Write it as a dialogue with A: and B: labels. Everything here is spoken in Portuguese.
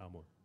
A: amor.